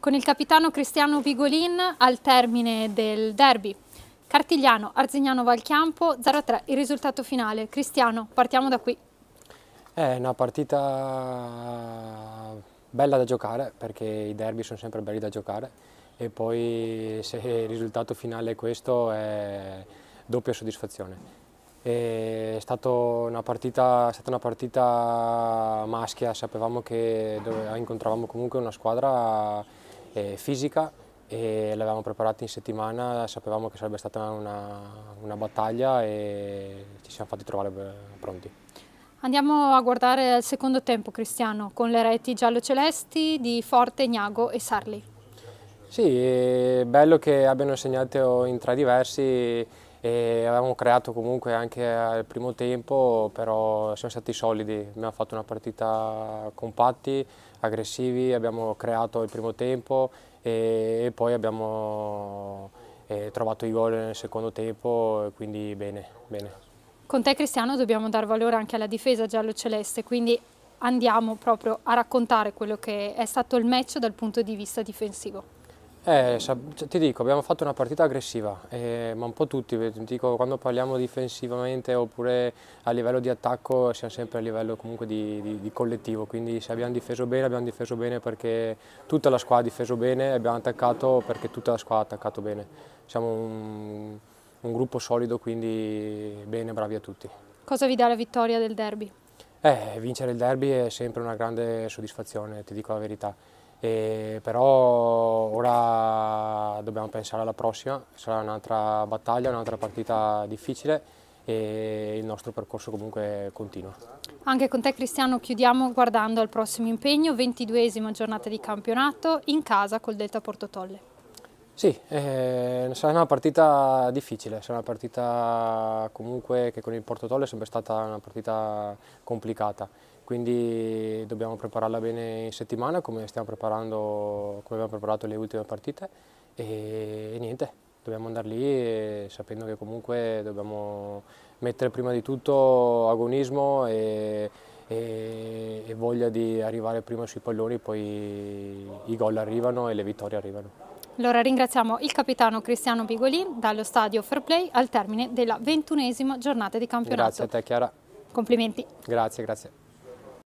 con il capitano Cristiano Vigolin al termine del derby. Cartigliano, Arzignano Valchiampo, 0-3, il risultato finale. Cristiano, partiamo da qui. È eh, una partita bella da giocare perché i derby sono sempre belli da giocare e poi se il risultato finale è questo è doppia soddisfazione. È stata una partita, è stata una partita maschia, sapevamo che incontravamo comunque una squadra eh, fisica e l'avevamo preparata in settimana, sapevamo che sarebbe stata una, una battaglia e ci siamo fatti trovare pronti. Andiamo a guardare il secondo tempo Cristiano con le reti giallo-celesti di Forte, Gnago e Sarli. Sì, è bello che abbiano segnato in tre diversi e avevamo creato comunque anche al primo tempo, però siamo stati solidi, abbiamo fatto una partita compatti, aggressivi, abbiamo creato il primo tempo e, e poi abbiamo e eh, trovato i gol nel secondo tempo, quindi bene, bene. Con te Cristiano dobbiamo dar valore anche alla difesa giallo-celeste, quindi andiamo proprio a raccontare quello che è stato il match dal punto di vista difensivo. Eh, cioè, ti dico, abbiamo fatto una partita aggressiva, eh, ma un po' tutti, dico, quando parliamo difensivamente oppure a livello di attacco siamo sempre a livello comunque di, di, di, collettivo, quindi se abbiamo difeso bene abbiamo difeso bene perché tutta la squadra ha difeso bene e abbiamo attaccato perché tutta la squadra ha attaccato bene. Siamo un, un gruppo solido, quindi bene, bravi a tutti. Cosa vi dà la vittoria del derby? Eh, vincere il derby è sempre una grande soddisfazione, ti dico la verità. E però ora dobbiamo pensare alla prossima, sarà un'altra battaglia, un'altra partita difficile e il nostro percorso comunque continua. Anche con te Cristiano chiudiamo guardando al prossimo impegno, 22esima giornata di campionato in casa col Delta Portotolle. Sì, eh, sarà una partita difficile, sarà una partita comunque che con il Portotolle è sempre stata una partita complicata quindi dobbiamo prepararla bene in settimana come stiamo preparando, come abbiamo preparato le ultime partite e, e niente, dobbiamo andare lì sapendo che comunque dobbiamo mettere prima di tutto agonismo e, e, e voglia di arrivare prima sui palloni, poi i gol arrivano e le vittorie arrivano. Allora ringraziamo il capitano Cristiano Bigolin dallo stadio Fair Play al termine della ventunesima giornata di campionato. Grazie a te Chiara. Complimenti. Grazie, grazie.